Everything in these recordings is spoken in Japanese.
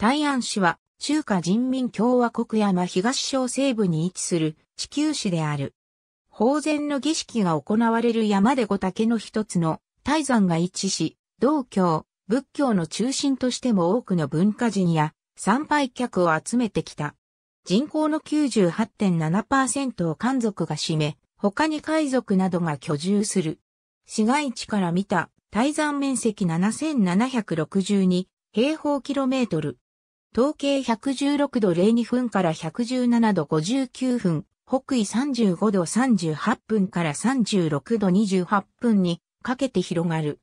大安市は中華人民共和国山東省西部に位置する地球市である。法然の儀式が行われる山で五岳の一つの大山が位置し、道教、仏教の中心としても多くの文化人や参拝客を集めてきた。人口の98.7%を漢族が占め、他に海族などが居住する。市街地から見た、大山面積7762平方キロメートル。統計116度02分から117度59分、北緯35度38分から36度28分にかけて広がる。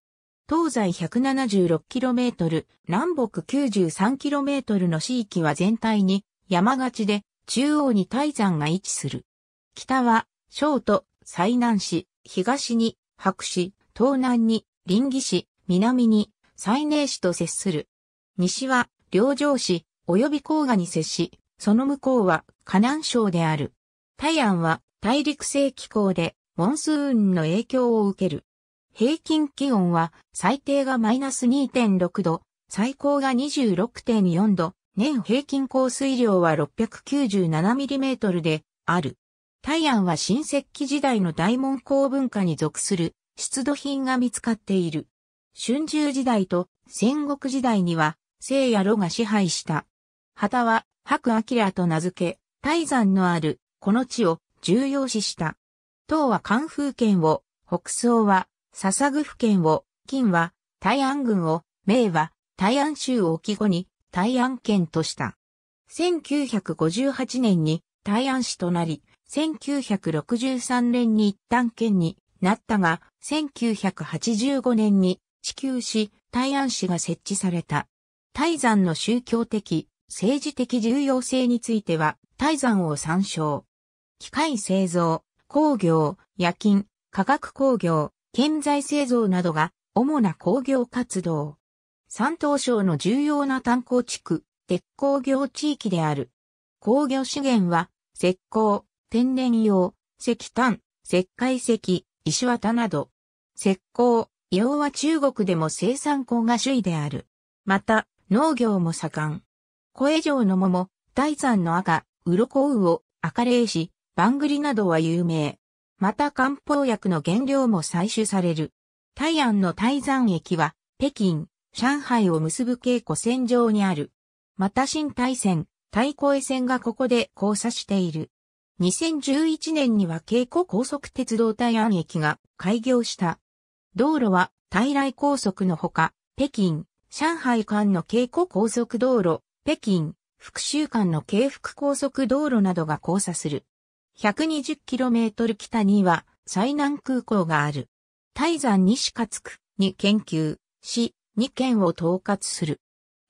東西 176km、南北 93km の地域は全体に山勝ちで中央に大山が位置する。北は、小都、西南市、東に、白市、東南に、林義市、南に、西寧市と接する。西は、両城市、及び黄河に接し、その向こうは、河南省である。大安は、大陸性気候で、モンスーンの影響を受ける。平均気温は、最低がマイナス2.6度、最高が26.4度、年平均降水量は6 9 7トルで、ある。大安は新石器時代の大門工文化に属する、出土品が見つかっている。春秋時代と戦国時代には聖や炉が支配した。旗は、白明と名付け、泰山のある、この地を重要視した。唐は関風圏を、北宋は、笹具府県を、金は、大安郡を、明は、大安州を起後に、大安県とした。1958年に、大安市となり、1963年に一旦県になったが、1985年に地球市、大安市が設置された。泰山の宗教的、政治的重要性については、泰山を参照。機械製造、工業、夜勤、化学工業、建材製造などが主な工業活動。山東省の重要な炭鉱地区、鉄工業地域である。工業資源は、石膏、天然用、石炭、石灰石、石綿など。石膏、硫黄は中国でも生産工が主位である。また、農業も盛ん。小江城の桃、大山の赤、鱗魚、赤霊子、番リなどは有名。また漢方薬の原料も採取される。大安の大山駅は、北京、上海を結ぶ稽古線上にある。また新大山、大江線がここで交差している。2011年には稽古高速鉄道大安駅が開業した。道路は、大来高速のほか、北京、上海間の京湖高速道路、北京、福州間の京福高速道路などが交差する。120km 北には、最南空港がある。泰山西勝区に研究、市、2県を統括する。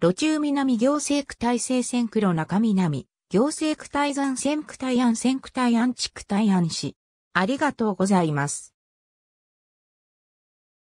路中南行政区大西線区路中南、行政区大山線区大安線区大安地区大安市。ありがとうございます。